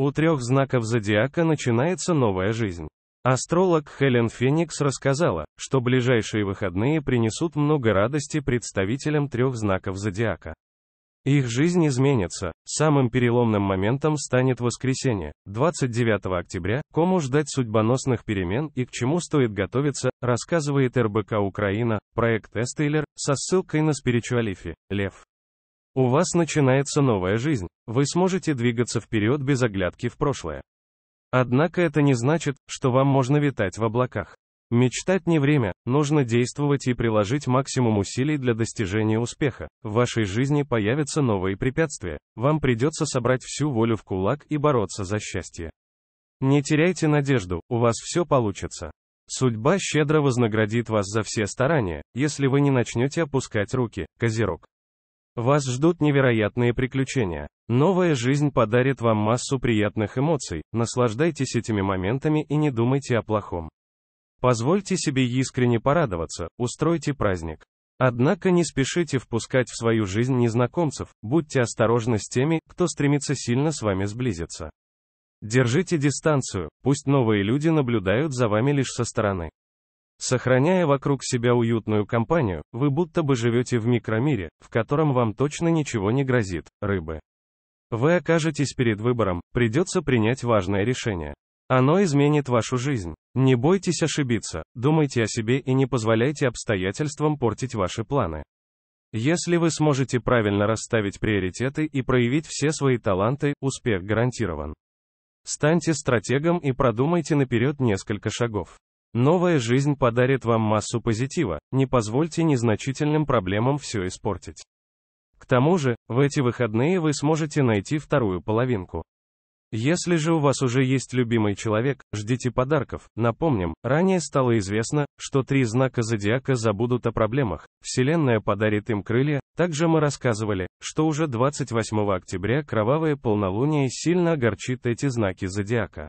У трех знаков зодиака начинается новая жизнь. Астролог Хелен Феникс рассказала, что ближайшие выходные принесут много радости представителям трех знаков зодиака. Их жизнь изменится. Самым переломным моментом станет воскресенье, 29 октября, кому ждать судьбоносных перемен и к чему стоит готовиться, рассказывает РБК Украина, проект Эстейлер, со ссылкой на спиричуалифи, Лев. У вас начинается новая жизнь, вы сможете двигаться вперед без оглядки в прошлое. Однако это не значит, что вам можно витать в облаках. Мечтать не время, нужно действовать и приложить максимум усилий для достижения успеха. В вашей жизни появятся новые препятствия, вам придется собрать всю волю в кулак и бороться за счастье. Не теряйте надежду, у вас все получится. Судьба щедро вознаградит вас за все старания, если вы не начнете опускать руки, козерог. Вас ждут невероятные приключения. Новая жизнь подарит вам массу приятных эмоций, наслаждайтесь этими моментами и не думайте о плохом. Позвольте себе искренне порадоваться, устройте праздник. Однако не спешите впускать в свою жизнь незнакомцев, будьте осторожны с теми, кто стремится сильно с вами сблизиться. Держите дистанцию, пусть новые люди наблюдают за вами лишь со стороны. Сохраняя вокруг себя уютную компанию, вы будто бы живете в микромире, в котором вам точно ничего не грозит, рыбы. Вы окажетесь перед выбором, придется принять важное решение. Оно изменит вашу жизнь. Не бойтесь ошибиться, думайте о себе и не позволяйте обстоятельствам портить ваши планы. Если вы сможете правильно расставить приоритеты и проявить все свои таланты, успех гарантирован. Станьте стратегом и продумайте наперед несколько шагов. Новая жизнь подарит вам массу позитива, не позвольте незначительным проблемам все испортить. К тому же, в эти выходные вы сможете найти вторую половинку. Если же у вас уже есть любимый человек, ждите подарков. Напомним, ранее стало известно, что три знака зодиака забудут о проблемах, Вселенная подарит им крылья. Также мы рассказывали, что уже 28 октября кровавое полнолуние сильно огорчит эти знаки зодиака.